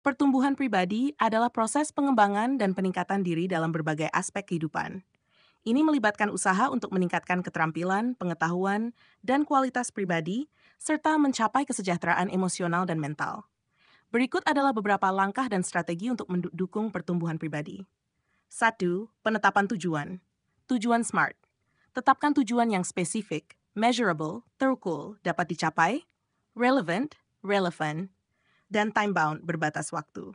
Pertumbuhan pribadi adalah proses pengembangan dan peningkatan diri dalam berbagai aspek kehidupan. Ini melibatkan usaha untuk meningkatkan keterampilan, pengetahuan, dan kualitas pribadi, serta mencapai kesejahteraan emosional dan mental. Berikut adalah beberapa langkah dan strategi untuk mendukung pertumbuhan pribadi. 1. Penetapan tujuan. Tujuan SMART. Tetapkan tujuan yang spesifik, measurable, terukul, dapat dicapai, relevant, relevant, dan time-bound berbatas waktu.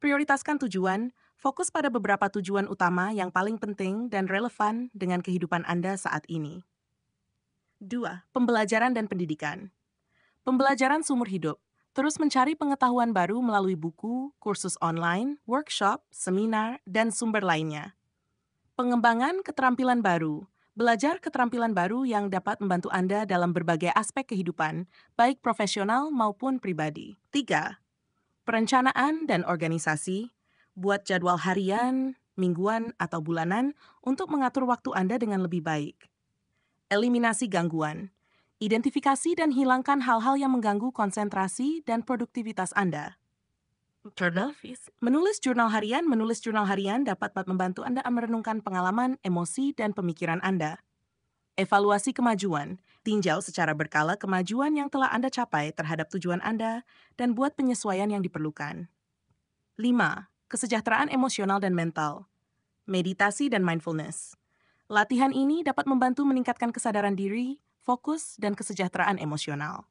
Prioritaskan tujuan, fokus pada beberapa tujuan utama yang paling penting dan relevan dengan kehidupan Anda saat ini. 2. Pembelajaran dan pendidikan. Pembelajaran sumur hidup. Terus mencari pengetahuan baru melalui buku, kursus online, workshop, seminar, dan sumber lainnya. Pengembangan keterampilan baru. Belajar keterampilan baru yang dapat membantu Anda dalam berbagai aspek kehidupan, baik profesional maupun pribadi. Tiga, Perencanaan dan organisasi. Buat jadwal harian, mingguan, atau bulanan untuk mengatur waktu Anda dengan lebih baik. Eliminasi gangguan. Identifikasi dan hilangkan hal-hal yang mengganggu konsentrasi dan produktivitas Anda. Davis. Menulis jurnal harian, menulis jurnal harian dapat membantu Anda merenungkan pengalaman, emosi, dan pemikiran Anda. Evaluasi kemajuan. Tinjau secara berkala kemajuan yang telah Anda capai terhadap tujuan Anda dan buat penyesuaian yang diperlukan. 5. Kesejahteraan emosional dan mental. Meditasi dan mindfulness. Latihan ini dapat membantu meningkatkan kesadaran diri, fokus, dan kesejahteraan emosional.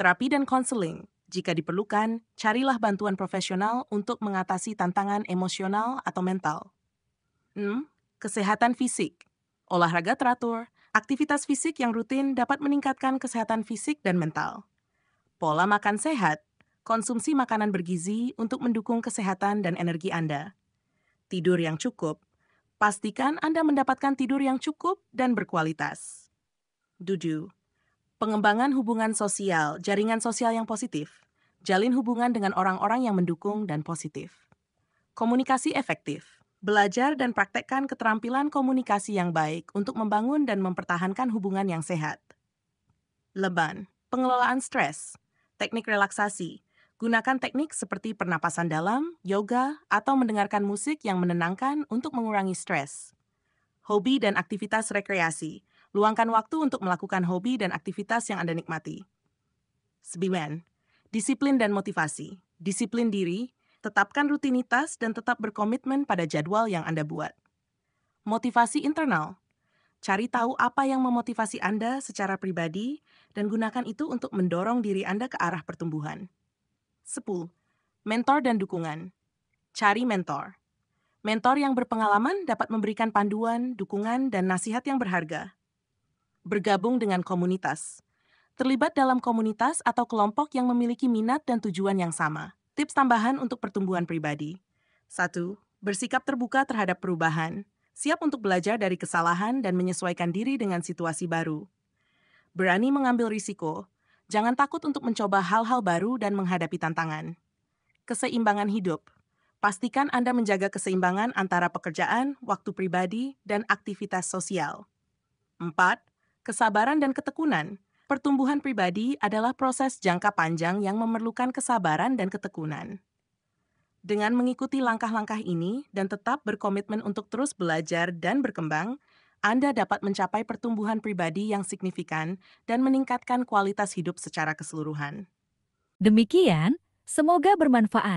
Terapi dan konseling jika diperlukan, carilah bantuan profesional untuk mengatasi tantangan emosional atau mental. 6. Hmm, kesehatan fisik. Olahraga teratur, aktivitas fisik yang rutin dapat meningkatkan kesehatan fisik dan mental. Pola makan sehat, konsumsi makanan bergizi untuk mendukung kesehatan dan energi Anda. Tidur yang cukup, pastikan Anda mendapatkan tidur yang cukup dan berkualitas. 7 pengembangan hubungan sosial, jaringan sosial yang positif, jalin hubungan dengan orang-orang yang mendukung dan positif. Komunikasi efektif, belajar dan praktekkan keterampilan komunikasi yang baik untuk membangun dan mempertahankan hubungan yang sehat. Leban, pengelolaan stres, teknik relaksasi, gunakan teknik seperti pernapasan dalam, yoga, atau mendengarkan musik yang menenangkan untuk mengurangi stres. Hobi dan aktivitas rekreasi, Luangkan waktu untuk melakukan hobi dan aktivitas yang Anda nikmati. 9. Disiplin dan motivasi. Disiplin diri, tetapkan rutinitas dan tetap berkomitmen pada jadwal yang Anda buat. Motivasi internal. Cari tahu apa yang memotivasi Anda secara pribadi dan gunakan itu untuk mendorong diri Anda ke arah pertumbuhan. 10. Mentor dan dukungan. Cari mentor. Mentor yang berpengalaman dapat memberikan panduan, dukungan, dan nasihat yang berharga bergabung dengan komunitas. Terlibat dalam komunitas atau kelompok yang memiliki minat dan tujuan yang sama. Tips tambahan untuk pertumbuhan pribadi. 1. Bersikap terbuka terhadap perubahan. Siap untuk belajar dari kesalahan dan menyesuaikan diri dengan situasi baru. Berani mengambil risiko. Jangan takut untuk mencoba hal-hal baru dan menghadapi tantangan. Keseimbangan hidup. Pastikan Anda menjaga keseimbangan antara pekerjaan, waktu pribadi, dan aktivitas sosial. 4 kesabaran dan ketekunan. Pertumbuhan pribadi adalah proses jangka panjang yang memerlukan kesabaran dan ketekunan. Dengan mengikuti langkah-langkah ini dan tetap berkomitmen untuk terus belajar dan berkembang, Anda dapat mencapai pertumbuhan pribadi yang signifikan dan meningkatkan kualitas hidup secara keseluruhan. Demikian, semoga bermanfaat.